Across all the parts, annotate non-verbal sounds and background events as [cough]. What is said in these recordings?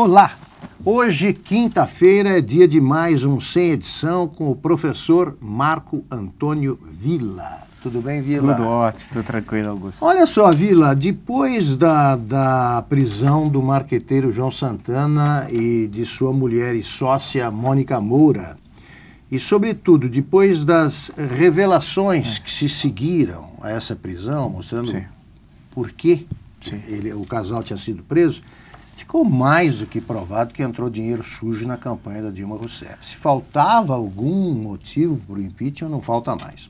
Olá! Hoje, quinta-feira, é dia de mais um Sem Edição com o professor Marco Antônio Vila. Tudo bem, Vila? Tudo ótimo, tudo tranquilo, Augusto. Olha só, Vila, depois da, da prisão do marqueteiro João Santana e de sua mulher e sócia Mônica Moura, e, sobretudo, depois das revelações que se seguiram a essa prisão, mostrando Sim. por que ele, o casal tinha sido preso, ficou mais do que provado que entrou dinheiro sujo na campanha da Dilma Rousseff. Se faltava algum motivo para o impeachment, não falta mais.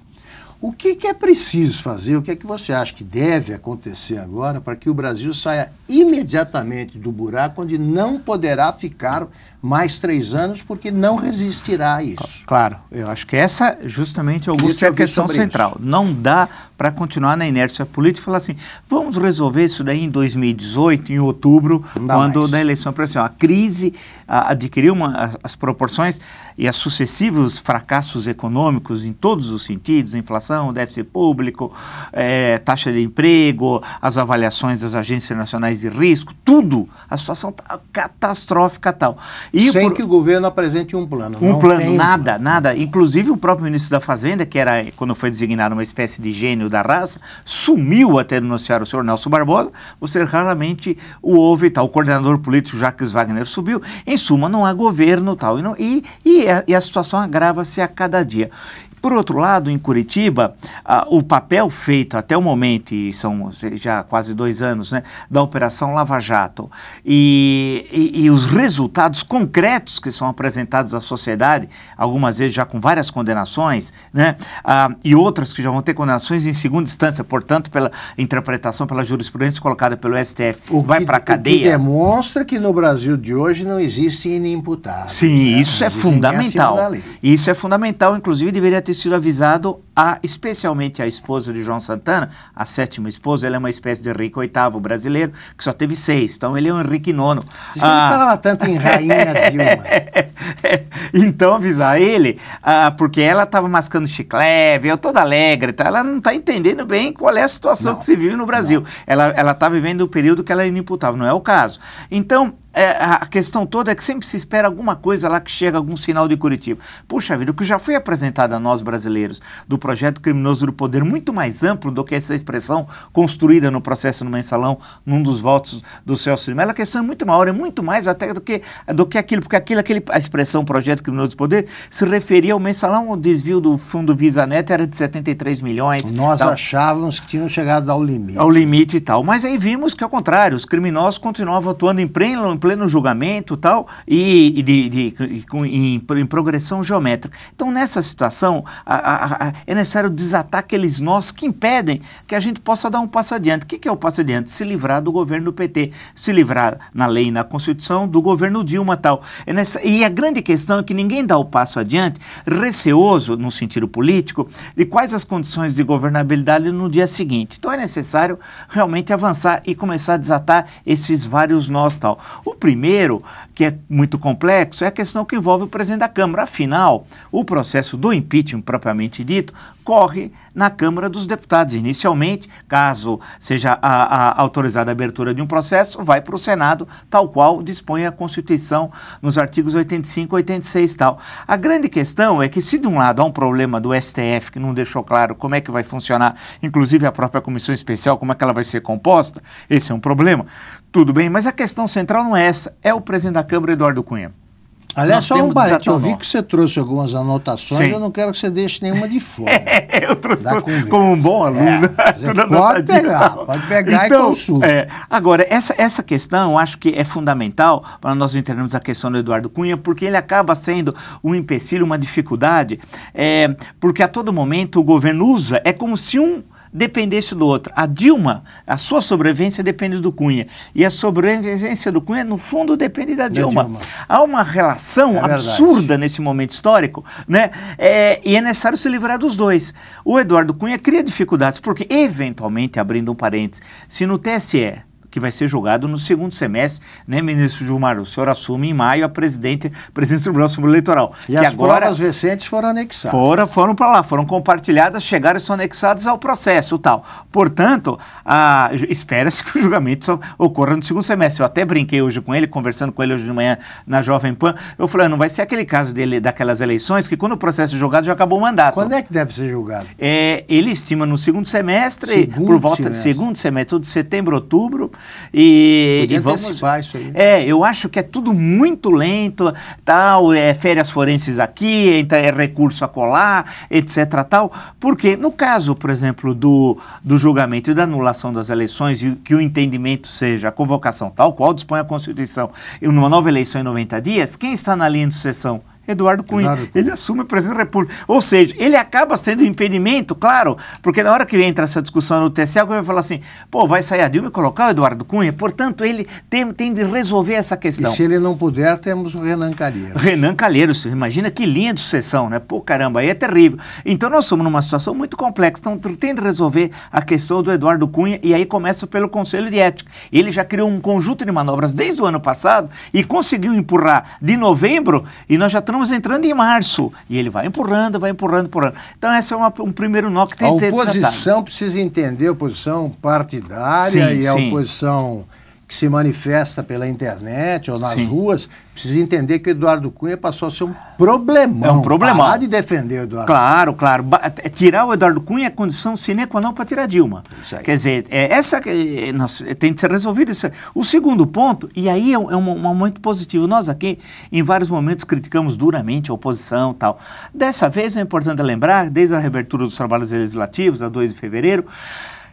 O que, que, é preciso fazer? O que é que você acha que deve acontecer agora para que o Brasil saia imediatamente do buraco onde não poderá ficar mais três anos, porque não resistirá a isso. Claro, eu acho que essa justamente, Augusto, é a questão central. Isso. Não dá para continuar na inércia política e falar assim, vamos resolver isso daí em 2018, em outubro, quando mais. da eleição presidencial. A crise a, adquiriu uma, as proporções e as sucessivos fracassos econômicos em todos os sentidos, inflação, déficit público, é, taxa de emprego, as avaliações das agências nacionais de risco, tudo, a situação está catastrófica tal. E Sem por... que o governo apresente um plano. Um plano, tem... nada, nada. Inclusive o próprio ministro da Fazenda, que era, quando foi designado uma espécie de gênio da raça, sumiu até denunciar o senhor Nelson Barbosa, você raramente o ouve tal. O coordenador político Jacques Wagner subiu. Em suma, não há governo tal. E, não, e, e, a, e a situação agrava-se a cada dia. Por outro lado, em Curitiba, ah, o papel feito até o momento, e são já quase dois anos, né, da Operação Lava Jato, e, e, e os resultados concretos que são apresentados à sociedade, algumas vezes já com várias condenações, né, ah, e outras que já vão ter condenações em segunda instância, portanto, pela interpretação, pela jurisprudência colocada pelo STF, o vai para a cadeia. O que demonstra que no Brasil de hoje não existe inimputável. Sim, né? isso é fundamental. Isso é fundamental, inclusive deveria ter ter sido avisado, a, especialmente a esposa de João Santana, a sétima esposa, ela é uma espécie de Henrique VIII brasileiro, que só teve seis, então ele é um Henrique IX. Diz ah, não falava tanto em Rainha [laughs] Dilma. então avisar ele, ah, porque ela estava mascando chiclete, eu toda alegre, tá? ela não está entendendo bem qual é a situação não, que se vive no Brasil. Não. Ela está vivendo o período que ela é inimputável, não é o caso. Então, é, a questão toda é que sempre se espera alguma coisa lá que chega, algum sinal de Curitiba. Puxa vida, o que já foi apresentado a nós brasileiros do projeto criminoso do poder, muito mais amplo do que essa expressão construída no processo no mensalão, num dos votos do Celso Lima. a é questão é muito maior, é muito mais até do que, do que aquilo, porque aquilo, aquele, a expressão projeto criminoso do poder se referia ao mensalão, o desvio do fundo Visa Neto era de 73 milhões. Nós tal. achávamos que tinham chegado ao limite. Ao limite e tal. Mas aí vimos que, ao contrário, os criminosos continuavam atuando em pleno, em pleno pleno julgamento tal, e, e de, de, de em, em, progressão geométrica. Então, nessa situação, a, a, a, é necessário desatar aqueles nós que impedem que a gente possa dar um passo adiante. O que, que é o passo adiante? Se livrar do governo do PT, se livrar na lei e na Constituição do governo Dilma tal. É nessa, e a grande questão é que ninguém dá o passo adiante, receoso, no sentido político, de quais as condições de governabilidade no dia seguinte. Então, é necessário realmente avançar e começar a desatar esses vários nós tal. O primeiro, que é muito complexo, é a questão que envolve o presidente da Câmara. Afinal, o processo do impeachment, propriamente dito, ocorre na Câmara dos Deputados. Inicialmente, caso seja a, a autorizada a abertura de um processo, vai para o Senado, tal qual dispõe a Constituição nos artigos 85, 86 e tal. A grande questão é que, se de um lado há um problema do STF que não deixou claro como é que vai funcionar, inclusive a própria comissão especial, como é que ela vai ser composta, esse é um problema. Tudo bem, mas a questão central não é essa, é o presidente da Câmara, Eduardo Cunha. Aliás, só um barrete, eu vi que você trouxe algumas anotações, Sim. eu não quero que você deixe nenhuma de fora. [laughs] eu trouxe como um bom é, aluno. É, [laughs] pode pegar, pode pegar então, e consulta. É, agora, essa, essa questão acho que é fundamental para nós entendermos a questão do Eduardo Cunha, porque ele acaba sendo um empecilho, uma dificuldade, é, porque a todo momento o governo usa, é como se um dependesse do outro. A Dilma, a sua sobrevivência depende do Cunha. E a sobrevivência do Cunha, no fundo, depende da Dilma. Dilma. Há uma relação é absurda verdade. nesse momento histórico, né? É, e é necessário se livrar dos dois. O Eduardo Cunha cria dificuldades, porque, eventualmente, abrindo um parênteses, se no TSE que vai ser julgado no segundo semestre, né, ministro Gilmar? O senhor assume em maio a presidente, presidência do Tribunal Supremo Eleitoral. E as agora, provas recentes foram anexadas. Foram, foram para lá, foram compartilhadas, chegaram e são anexadas ao processo tal. Portanto, espera-se que o julgamento ocorra no segundo semestre. Eu até brinquei hoje com ele, conversando com ele hoje de manhã na Jovem Pan. Eu falei, ah, não vai ser aquele caso dele, daquelas eleições que quando o processo é julgado já acabou o mandato. Quando é que deve ser julgado? É, ele estima no segundo semestre, segundo por volta semestre. segundo semestre, de setembro, outubro. E, e vamos isso aí. É, eu acho que é tudo muito lento, tal, é férias forenses aqui, entra, é recurso a colar, etc, tal. Porque no caso, por exemplo, do, do julgamento e da anulação das eleições e que o entendimento seja a convocação tal qual dispõe a Constituição, e numa nova eleição em 90 dias, quem está na linha de sucessão Eduardo Cunha. Eduardo Cunha. Ele assume o presidente da República. Ou seja, ele acaba sendo um impedimento, claro, porque na hora que entra essa discussão no TSE, alguém vai falar assim: pô, vai sair a Dilma e colocar o Eduardo Cunha. Portanto, ele tem, tem de resolver essa questão. E se ele não puder, temos o Renan Calheiros. Renan Calheiros, imagina que linha de sucessão, né? Pô, caramba, aí é terrível. Então, nós somos numa situação muito complexa. Então, tem de resolver a questão do Eduardo Cunha e aí começa pelo Conselho de Ética. Ele já criou um conjunto de manobras desde o ano passado e conseguiu empurrar de novembro e nós já estamos estamos entrando em março. E ele vai empurrando, vai empurrando, empurrando. Então, esse é uma, um primeiro nó que tem que ter A oposição precisa entender a oposição partidária sim, e a oposição que se manifesta pela internet ou nas Sim. ruas, precisa entender que o Eduardo Cunha passou a ser um problemão. É um problemão. Parar de defender o Eduardo Claro, claro. É, tirar o Eduardo Cunha é condição sine qua non para tirar Dilma. Quer dizer, é, essa é, nós, é, tem de ser resolvido isso. O segundo ponto, e aí é um, é um momento positivo. Nós aqui, em vários momentos, criticamos duramente a oposição tal. Dessa vez, é importante lembrar, desde a reabertura dos trabalhos legislativos, a 2 de fevereiro,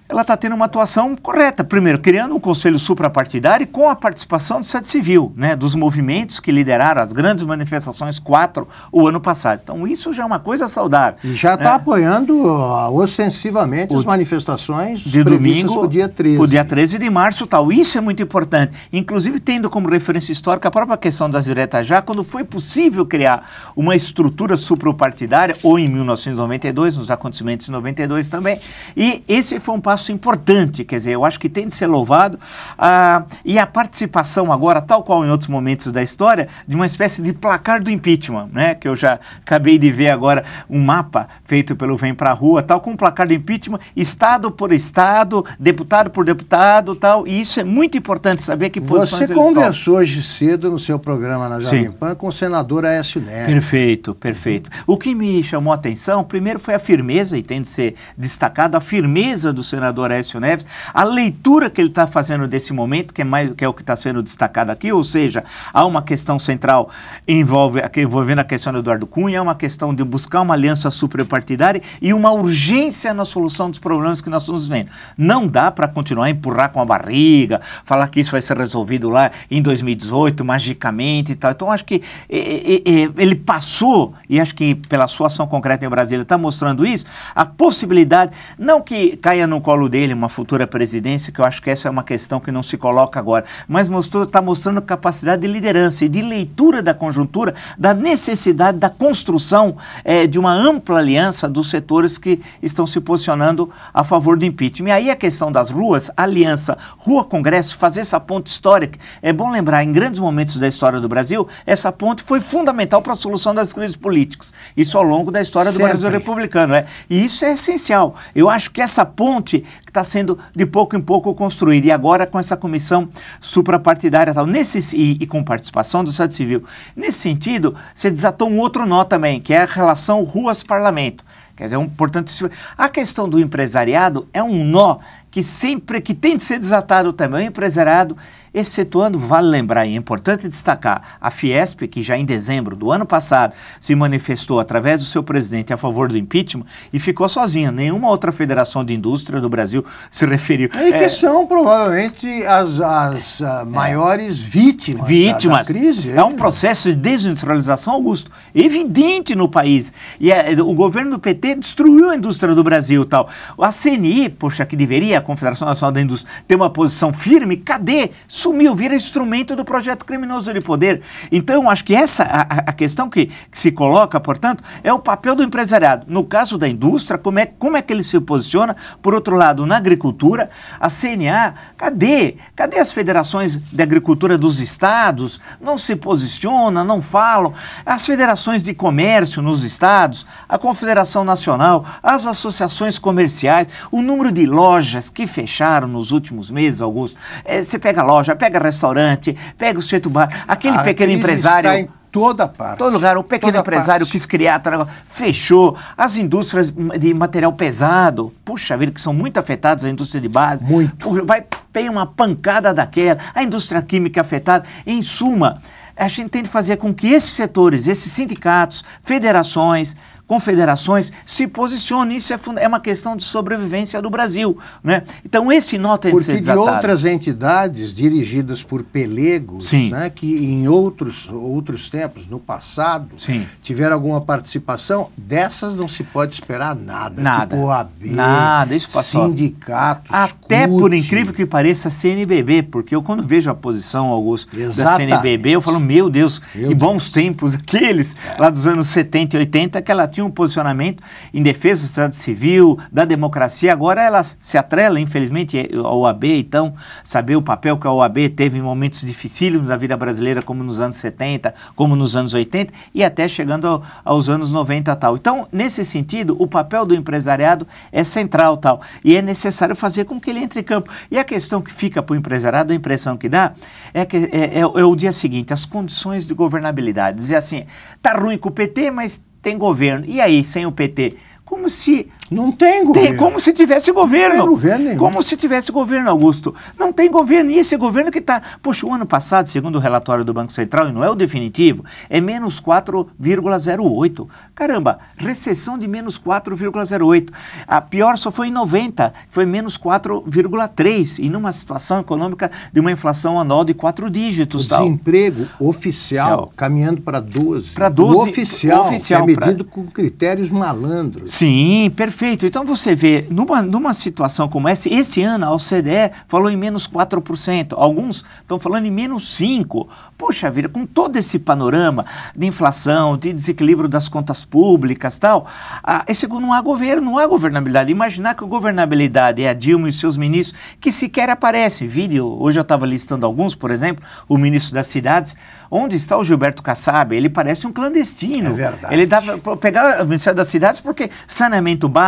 ela está tendo uma atuação correta. Primeiro, criando um conselho suprapartidário com a participação do sete civil, né, dos movimentos que lideraram as grandes manifestações quatro o ano passado. Então, isso já é uma coisa saudável. E já está né? apoiando ah, ostensivamente o, as manifestações de domingo, para o dia 13. O dia 13 de março tal. Isso é muito importante. Inclusive, tendo como referência histórica a própria questão das diretas já, quando foi possível criar uma estrutura suprapartidária, ou em 1992, nos acontecimentos de 92 também, e esse foi um passo passo importante, quer dizer, eu acho que tem de ser louvado. Ah, e a participação agora, tal qual em outros momentos da história, de uma espécie de placar do impeachment, né? Que eu já acabei de ver agora um mapa feito pelo Vem Pra Rua, tal, com um placar do impeachment, Estado por Estado, deputado por deputado, tal. E isso é muito importante saber que posições Você conversou hoje cedo no seu programa na Jovem Pan com o senador Aécio Neves. Perfeito, perfeito. O que me chamou a atenção, primeiro foi a firmeza, e tem de ser destacado, a firmeza do senador senador Écio Neves, a leitura que ele está fazendo desse momento, que é, mais, que é o que está sendo destacado aqui, ou seja, há uma questão central envolve, envolvendo a questão do Eduardo Cunha, uma questão de buscar uma aliança superpartidária e uma urgência na solução dos problemas que nós estamos vendo. Não dá para continuar a empurrar com a barriga, falar que isso vai ser resolvido lá em 2018, magicamente e tal. Então, acho que ele passou, e acho que pela sua ação concreta em Brasília está mostrando isso, a possibilidade, não que caia no colo colo dele uma futura presidência, que eu acho que essa é uma questão que não se coloca agora. Mas está mostrando capacidade de liderança e de leitura da conjuntura, da necessidade da construção é, de uma ampla aliança dos setores que estão se posicionando a favor do impeachment. E aí a questão das ruas, aliança, rua-congresso, fazer essa ponte histórica. É bom lembrar, em grandes momentos da história do Brasil, essa ponte foi fundamental para a solução das crises políticas. Isso ao longo da história do Sempre. Brasil republicano. É? E isso é essencial. Eu acho que essa ponte que está sendo de pouco em pouco construída. E agora com essa comissão suprapartidária tal. Nesse, e, e com participação do Estado Civil. Nesse sentido, você desatou um outro nó também, que é a relação ruas-parlamento. Quer dizer, é um, importante. a questão do empresariado é um nó que sempre que tem de ser desatado também. O empresariado Excetuando, vale lembrar e é importante destacar, a Fiesp, que já em dezembro do ano passado se manifestou através do seu presidente a favor do impeachment e ficou sozinha. Nenhuma outra federação de indústria do Brasil se referiu. E é, que é. são provavelmente as, as ah, maiores vítimas, vítimas. Da, da crise. É, é um processo de desindustrialização, Augusto, evidente no país. E é, o governo do PT destruiu a indústria do Brasil tal. A CNI, poxa, que deveria, a Confederação Nacional da Indústria, ter uma posição firme, cadê? sumiu, vira instrumento do projeto criminoso de poder. Então, acho que essa a, a questão que, que, se coloca, portanto, é o papel do empresariado. No caso da indústria, como é, como é que ele se posiciona? Por outro lado, na agricultura, a CNA, cadê? Cadê as federações de agricultura dos estados? Não se posiciona, não falam. As federações de comércio nos estados, a Confederação Nacional, as associações comerciais, o número de lojas que fecharam nos últimos meses, Augusto. É, você pega a loja, pega restaurante, pega o centro bar, aquele a pequeno empresário. Está em toda parte. Todo lugar. O pequeno empresário parte. quis criar, fechou. As indústrias de material pesado, puxa vida, que são muito afetadas, a indústria de base. Muito. Vai, pega uma pancada daquela. A indústria química afetada. Em suma, a gente tem de fazer com que esses setores, esses sindicatos, federações, confederações se posicionem, Isso é, é uma questão de sobrevivência do Brasil. Né? Então, esse nó tem Porque de ser desatado. de outras entidades dirigidas por pelegos, Sim. né, que em outros, outros tempos, no passado, Sim. tiveram alguma participação, dessas não se pode esperar nada. Nada. Tipo OAB, nada. Isso sindicatos, Até CUT. por incrível que pareça, CNBB, porque eu quando vejo a posição, Augusto, Exatamente. da CNBB, eu falo, meu Deus, meu que bons Deus. tempos [laughs] aqueles, é. lá dos anos 70 e 80, que ela tinha um posicionamento em defesa da sociedade civil, da democracia, agora ela se atrela, infelizmente, à é, OAB, então, saber o papel que a OAB teve em momentos dificílimos da vida brasileira, como nos anos 70, como nos anos 80 e até chegando ao, aos anos 90 tal. Então, nesse sentido, o papel do empresariado é central tal, e é necessário fazer com que ele entre em campo. E a questão que fica para o empresariado, a impressão que dá, é que é, é, é o dia seguinte, as condições de governabilidade. Dizer assim, tá ruim com o PT, mas tem governo. E aí, sem o PT? Como se não tem governo. Tem, como se tivesse governo. Não tem governo nenhum. Como se tivesse governo, Augusto. Não tem governo. E esse governo que está. Poxa, o ano passado, segundo o relatório do Banco Central, e não é o definitivo, é menos 4,08. Caramba, recessão de menos 4,08. A pior só foi em 90, foi menos 4,3. E numa situação econômica de uma inflação anual de quatro dígitos. O tal. desemprego oficial, oficial. caminhando para 12. Para 12. O oficial, oficial é medido pra... com critérios malandros. Sim, perfeito Perfeito. Então você vê, numa, numa situação como essa, esse ano a OCDE falou em menos 4%, alguns estão falando em menos 5%. Poxa vida, com todo esse panorama de inflação, de desequilíbrio das contas públicas tal, ah, esse, não há governo, não há governabilidade. Imaginar que a governabilidade é a Dilma e seus ministros, que sequer aparecem. Vídeo, hoje eu estava listando alguns, por exemplo, o ministro das cidades, onde está o Gilberto Kassab? Ele parece um clandestino. É verdade. Ele dava, pegar o Ministério das cidades porque saneamento básico,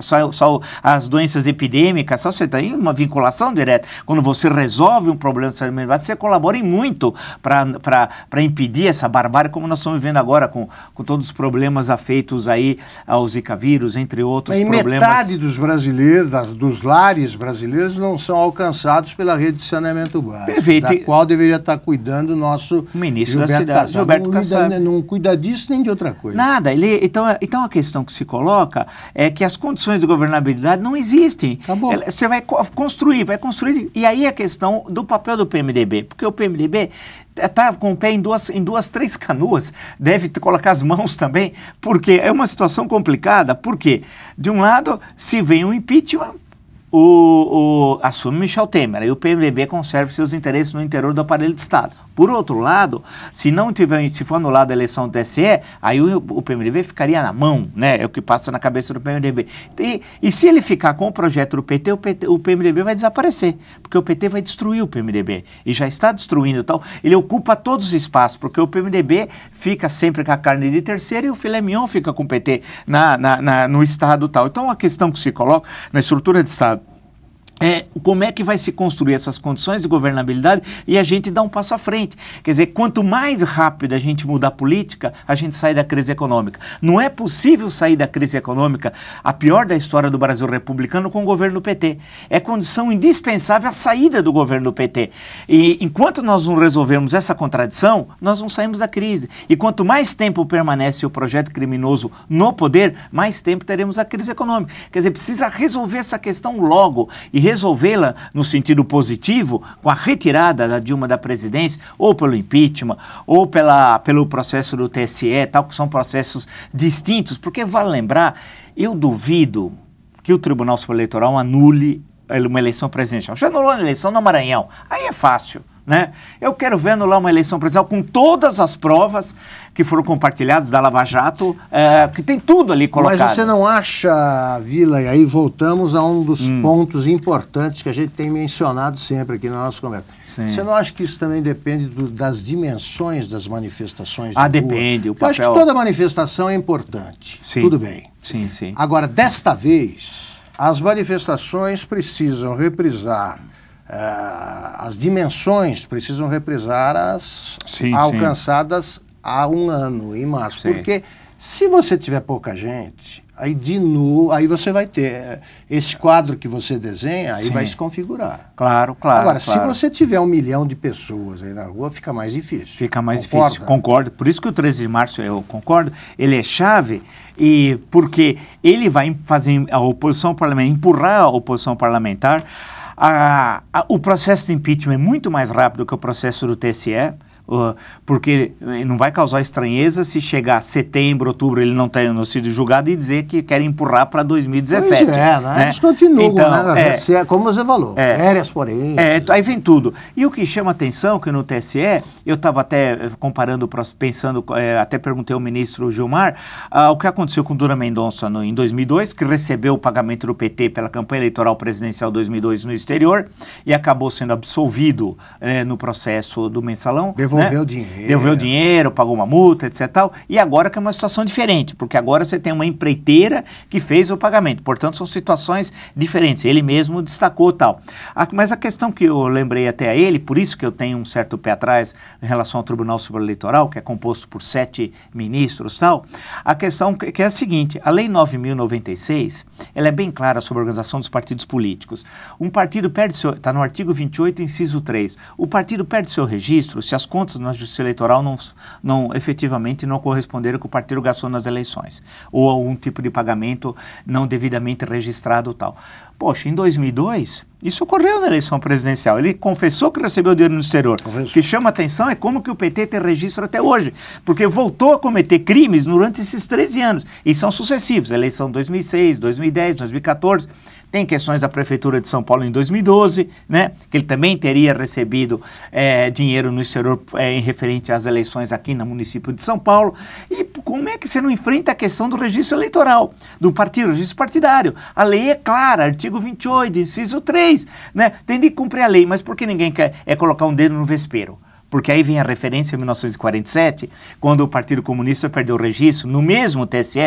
só, só as doenças epidêmicas, só você tem uma vinculação direta. Quando você resolve um problema de saúde você colabora em muito para impedir essa barbárie, como nós estamos vivendo agora com, com todos os problemas afeitos aí ao Zika vírus, entre outros Mas problemas. metade dos brasileiros, das, dos lares brasileiros, não são alcançados pela rede de saneamento básico, Perfeito. da qual deveria estar cuidando o nosso ministro Gilberto da cidade, Cassado. Gilberto não, Não, não cuida disso nem de outra coisa. Nada. Ele, então, é, então a questão que se coloca é que as condições de governabilidade não existem. você vai construir, vai construir. E aí a é questão do papel do PMDB, porque o PMDB está é, com o pé em duas, em duas, três canoas, deve colocar as mãos também, porque é uma situação complicada, porque, de um lado, se vem um impeachment, o, o, assume Michel Temer, e o PMDB conserva seus interesses no interior do aparelho de Estado. Por outro lado, se não tiver, se for anulada a eleição do TSE, aí o, o PMDB ficaria na mão, né? É o que passa na cabeça do PMDB. E, e se ele ficar com o projeto do PT, o, PT, o PMDB vai desaparecer, porque o PT vai destruir o PMDB e já está destruindo tal. Então, ele ocupa todos os espaços, porque o PMDB fica sempre com a carne de terceiro e o filé mignon fica com o PT na, na, na no Estado tal. Então, a questão que se coloca na estrutura de Estado é, como é que vai se construir essas condições de governabilidade e a gente dá um passo à frente. Quer dizer, quanto mais rápido a gente mudar a política, a gente sai da crise econômica. Não é possível sair da crise econômica, a pior da história do Brasil republicano, com o governo PT. É condição indispensável a saída do governo PT. E enquanto nós não resolvermos essa contradição, nós não saímos da crise. E quanto mais tempo permanece o projeto criminoso no poder, mais tempo teremos a crise econômica. Quer dizer, precisa resolver essa questão logo e resolver resolvê-la no sentido positivo, com a retirada da Dilma da presidência, ou pelo impeachment, ou pela, pelo processo do TSE, tal, que são processos distintos, porque vale lembrar, eu duvido que o Tribunal Superior Eleitoral anule uma eleição presidencial. Já anulou uma eleição no Maranhão, aí é fácil. Né? Eu quero ver lá uma eleição presidencial com todas as provas que foram compartilhadas da Lava Jato, é, que tem tudo ali colocado. Mas você não acha, Vila, e aí voltamos a um dos hum. pontos importantes que a gente tem mencionado sempre aqui na nossa conversa. Sim. Você não acha que isso também depende do, das dimensões das manifestações? De ah, rua? depende. O papel... Eu acho que toda manifestação é importante. Sim. Tudo bem. Sim, sim. Agora, desta vez, as manifestações precisam reprisar eh, as dimensões precisam reprisar as sim, alcançadas sim. há um ano, em março. Sim. Porque se você tiver pouca gente, aí de novo, aí você vai ter eh, esse quadro que você desenha, aí vai se configurar. Claro, claro. Agora, claro. se você tiver um milhão de pessoas aí na rua, fica mais difícil. Fica mais Concorda? difícil, concordo. Por isso que o 13 de março, eu concordo, ele é chave, e porque ele vai fazer a oposição parlamentar, empurrar a oposição parlamentar a, a, o processo de impeachment é muito mais rápido que o processo do TSE porque eh, não vai causar estranheza se chegar setembro, outubro, ele não tendo sido julgado e dizer que querem empurrar para 2017. Pois é, né? né? eles Continua, então, né? É. é, como você falou, é, férias porém. É, aí vem tudo. E o que chama atenção, que no TSE, eu estava até eh, comparando, pensando, é, até perguntei ao ministro Gilmar, ah, o que aconteceu com Dura Mendonça no, em 2002, que recebeu o pagamento do PT pela campanha eleitoral presidencial 2002 no exterior e acabou sendo absolvido é, no processo do mensalão. Né? Devolveu né? o dinheiro. Devolveu o dinheiro, pagou uma multa, etc. Tal. E agora que é uma situação diferente, porque agora você tem uma empreiteira que fez o pagamento. Portanto, são situações diferentes. Ele mesmo destacou tal. A, mas a questão que eu lembrei até a ele, por isso que eu tenho um certo pé atrás em relação ao Tribunal Superior Eleitoral, que é composto por sete ministros tal, a questão que, que é a seguinte, a Lei 9.096, ela é bem clara sobre a organização dos partidos políticos. Um partido perde seu... Está no artigo 28, inciso 3. O partido perde seu registro se as pontos na justiça eleitoral não, não efetivamente não corresponderam com o partido gastou nas eleições, ou algum tipo de pagamento não devidamente registrado tal. Poxa, em 2002, isso ocorreu na eleição presidencial. Ele confessou que recebeu dinheiro no exterior. Confesso. O que chama atenção é como que o PT tem registro até hoje, porque voltou a cometer crimes durante esses 13 anos, e são sucessivos, eleição 2006, 2010, 2014. Tem questões da Prefeitura de São Paulo em 2012, né? Que ele também teria recebido é, dinheiro no exterior é, em referente às eleições aqui no município de São Paulo. E como é que você não enfrenta a questão do registro eleitoral, do partido, registro partidário? A lei é clara, artigo 28, inciso 3 faz, né? Tem de cumprir a lei, mas por que ninguém quer é colocar um dedo no vespeiro? Porque aí vem a referência em 1947, quando o Partido Comunista perdeu o registro, no mesmo TSE,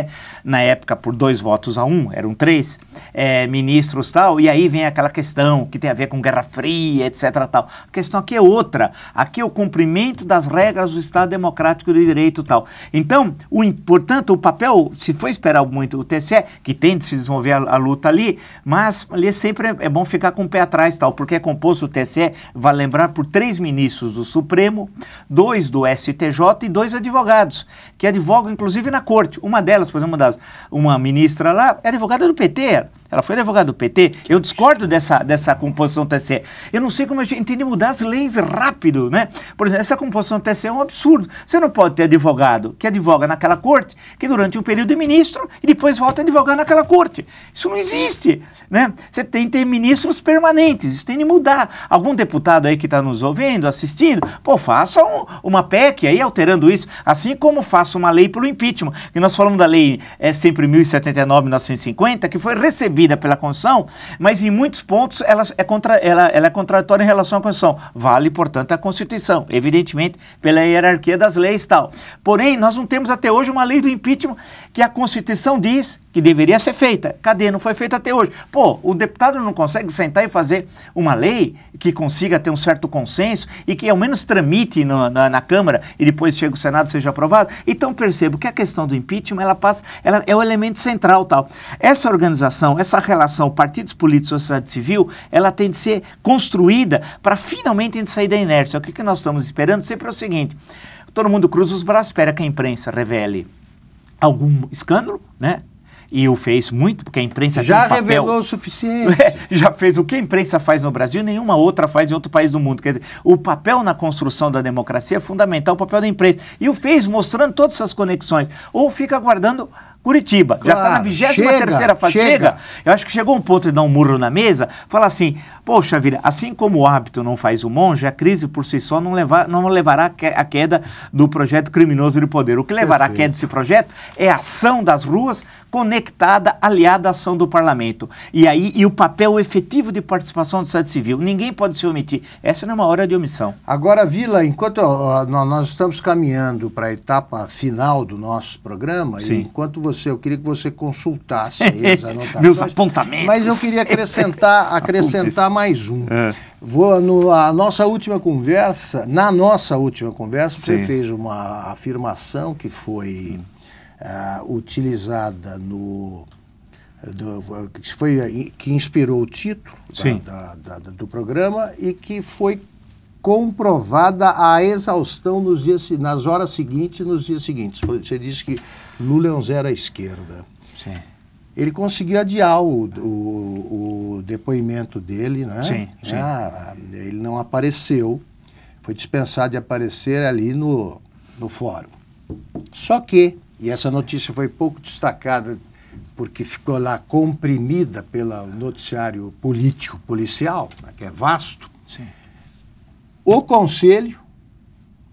na época por dois votos a um, eram três é, ministros tal, e aí vem aquela questão que tem a ver com Guerra Fria, etc. Tal. A questão aqui é outra. Aqui é o cumprimento das regras do Estado Democrático de Direito tal. Então, o, portanto, o papel, se for esperar muito o TSE, que tem de se desenvolver a, a luta ali, mas ali sempre é, é bom ficar com o pé atrás tal, porque é composto o TSE, vai lembrar, por três ministros do Supremo Supremo, dois do STJ e dois advogados, que advogam inclusive na corte. Uma delas, por exemplo, uma, das, uma ministra lá, é advogada do PT, ela foi advogada do PT. Eu discordo dessa, dessa composição TSE. Eu não sei como a gente entende mudar as leis rápido, né? Por exemplo, essa composição TSE é um absurdo. Você não pode ter advogado que advoga naquela corte, que durante um período é ministro e depois volta a advogar naquela corte. Isso não existe, né? Você tem que ter ministros permanentes. Isso tem que mudar. Algum deputado aí que está nos ouvindo, assistindo, pô, faça um, uma PEC aí alterando isso, assim como faça uma lei pelo impeachment. E nós falamos da lei é sempre 1079, 1950, que foi recebida vida pela Constituição, mas em muitos pontos ela é, contra, ela, ela é contraditória em relação à Constituição. Vale, portanto, a Constituição, evidentemente, pela hierarquia das leis e tal. Porém, nós não temos até hoje uma lei do impeachment que a Constituição diz que deveria ser feita. Cadê? Não foi feita até hoje. Pô, o deputado não consegue sentar e fazer uma lei que consiga ter um certo consenso e que ao menos tramite no, na, na, Câmara e depois chega o Senado seja aprovado? Então percebo que a questão do impeachment ela passa, ela é o elemento central tal. Essa organização, essa relação partidos políticos sociedade civil, ela tem de ser construída para finalmente a gente sair da inércia. O que, que nós estamos esperando sempre é o seguinte: todo mundo cruza os braços, espera que a imprensa revele algum escândalo, né? e o fez muito, porque a imprensa já um papel, revelou o suficiente. [laughs] É, já fez o que a imprensa faz no Brasil, nenhuma outra faz em outro país do mundo. Quer dizer, o papel na construção da democracia é fundamental, o papel da imprensa. E o fez mostrando todas essas conexões. Ou fica aguardando Curitiba. Tá claro, já está na 23 terceira fase. Chega. chega. Eu acho que chegou um ponto de dar um murro na mesa, falar assim, poxa vida, assim como o hábito não faz o monge, a crise por si só não, levar, não levará à queda do projeto criminoso de poder. O que levará à queda desse projeto é a ação das ruas conectada, aliada à ação do parlamento. E aí, e o papel efetivo de participação do Estado Civil. Ninguém pode se omitir. Essa não é uma hora de omissão. Agora, Vila, enquanto nós estamos caminhando para a etapa final do nosso programa, enquanto você você, eu queria que você consultasse aí as [laughs] anotações. Meus apontamentos. Mas eu queria acrescentar, [laughs] acrescentar mais um. É. Vou, no, a nossa última conversa, na nossa última conversa, Sim. você fez uma afirmação que foi uh, utilizada no do, que foi que inspirou o título da, da, da, do programa e que foi comprovada a exaustão nos dias, nas horas seguintes e nos dias seguintes. Você disse que Lula é um zero à esquerda. Sim. Ele conseguiu adiar o, o, o depoimento dele, né? Sim, sim. Ah, ele não apareceu, foi dispensado de aparecer ali no, no fórum. Só que, e essa notícia foi pouco destacada porque ficou lá comprimida pelo noticiário político policial, né, que é vasto. Sim o Conselho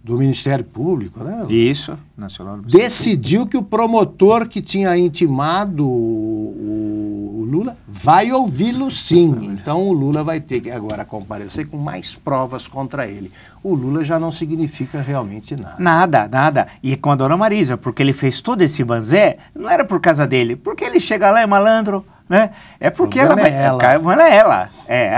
do Ministério Público, né? Isso, Nacional. Do decidiu que o promotor que tinha intimado o, o Lula vai ouvi-lo sim. Então o Lula vai ter que agora comparecer com mais provas contra ele. O Lula já não significa realmente nada. Nada, nada. E com a dona Marisa, porque ele fez todo esse banzé, não era por causa dele, porque ele chega lá e é malandro né? É porque ela, é ela. O é ela. É.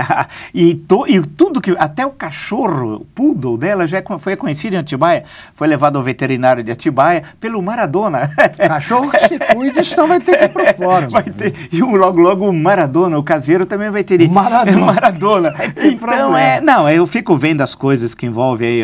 [laughs] E, to, e tudo que. Até o cachorro, o poodle dela, já é foi conhecido em Atibaia. Foi levado ao veterinário de Atibaia pelo Maradona. [laughs] Cachorro que se cuida, senão vai ter que ir para [laughs] fora. Vai ter, e logo, logo o Maradona, o caseiro, também vai ter. Maradona. Maradona. Então, é. Não, eu fico vendo as coisas que envolvem aí.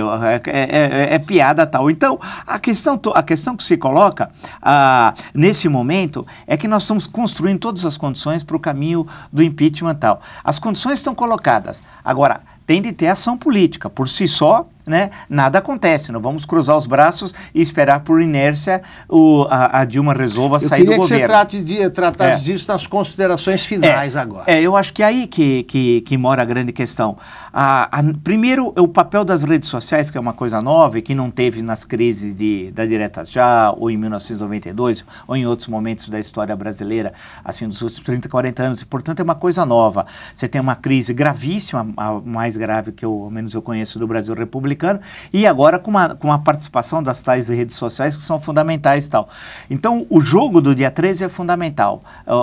É, é, é, é piada tal. Então, a questão, a questão que se coloca ah, nesse momento é que nós estamos construindo todas as condições condições para o caminho do impeachment tal. As condições estão colocadas. Agora, tem de ter ação política. Por si só, né, nada acontece. Não vamos cruzar os braços e esperar por inércia o, a, a Dilma resolva eu sair do governo. Eu queria que você trate de, eh, tratasse é. disso nas considerações finais é, agora. É, eu acho que é aí que, que, que mora a grande questão. A, a, primeiro, o papel das redes sociais, que é uma coisa nova e que não teve nas crises de, da Diretas Já, ou em 1992, ou em outros momentos da história brasileira, assim, dos últimos 30, 40 anos. E, portanto, é uma coisa nova. Você tem uma crise gravíssima, a mais grave que eu, ao menos eu conheço do Brasil República e agora com uma, com uma participação das tais redes sociais que são fundamentais tal. Então, o jogo do dia 13 é fundamental.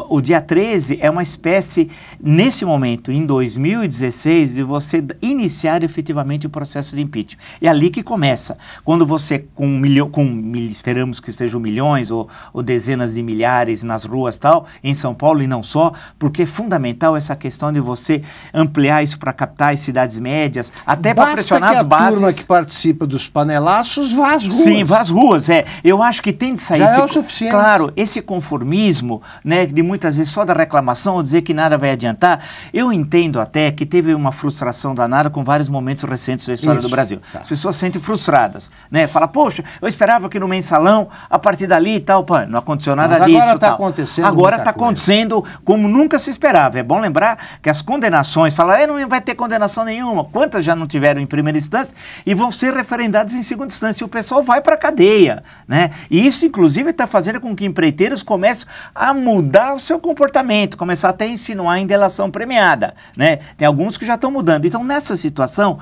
o dia 13 é uma espécie, nesse momento, em 2016, de você iniciar efetivamente o processo de impeachment. É ali que começa. Quando você, com, um milho, com mil, esperamos que estejam milhões ou, ou dezenas de milhares nas ruas tal, em São Paulo e não só, porque é fundamental essa questão de você ampliar isso para capitais, cidades médias, até para pressionar as bases turma é que participa dos panelaços vá às ruas. Sim, vá às ruas, é. Eu acho que tem de sair. Já esse, é o suficiente. Claro, esse conformismo, né, de muitas vezes só da reclamação ou dizer que nada vai adiantar. Eu entendo até que teve uma frustração danada com vários momentos recentes da história Isso, do Brasil. Tá. As pessoas se sentem frustradas, né? Fala, poxa, eu esperava que no mensalão, a partir dali e tal, pá, não aconteceu nada Mas disso. Agora está acontecendo. Agora está acontecendo como nunca se esperava. É bom lembrar que as condenações, fala, é, não vai ter condenação nenhuma. Quantas já não tiveram em primeira instância? e vão ser referendados em segunda instância. E o pessoal vai para a cadeia. Né? E isso, inclusive, está fazendo com que empreiteiros comecem a mudar o seu comportamento, começar até a insinuar em delação premiada. Né? Tem alguns que já estão mudando. Então, nessa situação,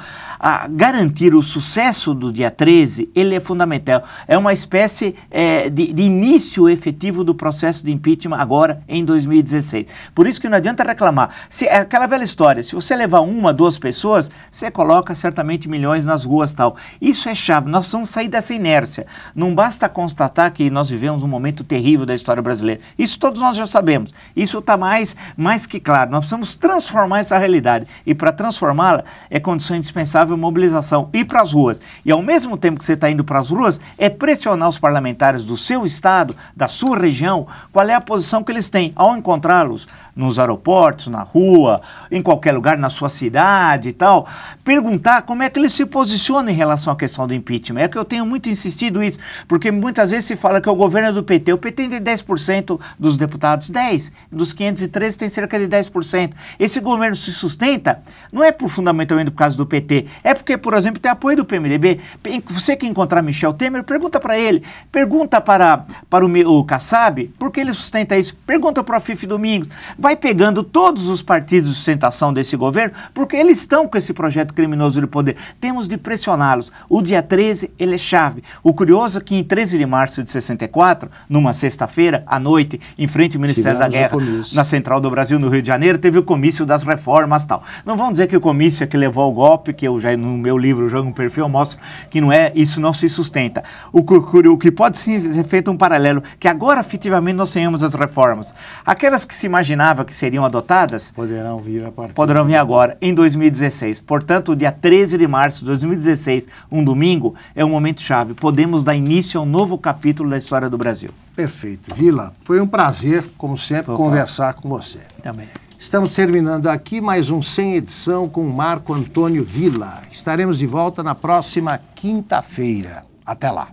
garantir o sucesso do dia 13, ele é fundamental. É uma espécie é, de, de início efetivo do processo de impeachment agora em 2016. Por isso que não adianta reclamar. Se, é aquela velha história, se você levar uma, duas pessoas, você coloca certamente milhões nas nas ruas tal. Isso é chave, nós precisamos sair dessa inércia. Não basta constatar que nós vivemos um momento terrível da história brasileira. Isso todos nós já sabemos. Isso está mais, mais que claro. Nós precisamos transformar essa realidade. E para transformá-la, é condição indispensável mobilização. Ir para as ruas. E ao mesmo tempo que você está indo para as ruas, é pressionar os parlamentares do seu estado, da sua região, qual é a posição que eles têm. Ao encontrá-los nos aeroportos, na rua, em qualquer lugar, na sua cidade e tal, perguntar como é que eles se posicionam posiciona em relação à questão do impeachment. É que eu tenho muito insistido isso, porque muitas vezes se fala que o governo é do PT. O PT tem 10% dos deputados, 10. Dos 513 tem cerca de 10%. Esse governo se sustenta, não é por fundamentalmente por causa do PT, é porque, por exemplo, tem apoio do PMDB. Você que encontrar Michel Temer, pergunta para ele, pergunta para, para o, o Kassab, por que ele sustenta isso? Pergunta para o Fife Domingos. Vai pegando todos os partidos de sustentação desse governo, porque eles estão com esse projeto criminoso de poder. Temos de pressioná-los. O dia 13, ele é chave. O curioso é que em 13 de março de 64, numa sexta-feira, à noite, em frente ao Ministério da Guerra, na Central do Brasil, no Rio de Janeiro, teve o comício das reformas tal. Não vão dizer que o comício é que levou ao golpe, que eu já no meu livro Jogo um Perfil eu mostro que não é, isso não se sustenta. O, o, o que pode sim ser feito um paralelo, que agora efetivamente nós tenhamos as reformas. Aquelas que se imaginava que seriam adotadas, poderão vir a partir poderão vir agora, em 2016. Portanto, o dia 13 de março de 2016, um domingo, é um momento chave. Podemos dar início a um novo capítulo da história do Brasil. Perfeito. Vila, foi um prazer, como sempre, Opa. conversar com você. Também. Estamos terminando aqui mais um Sem Edição com Marco Antônio Vila. Estaremos de volta na próxima quinta-feira. Até lá.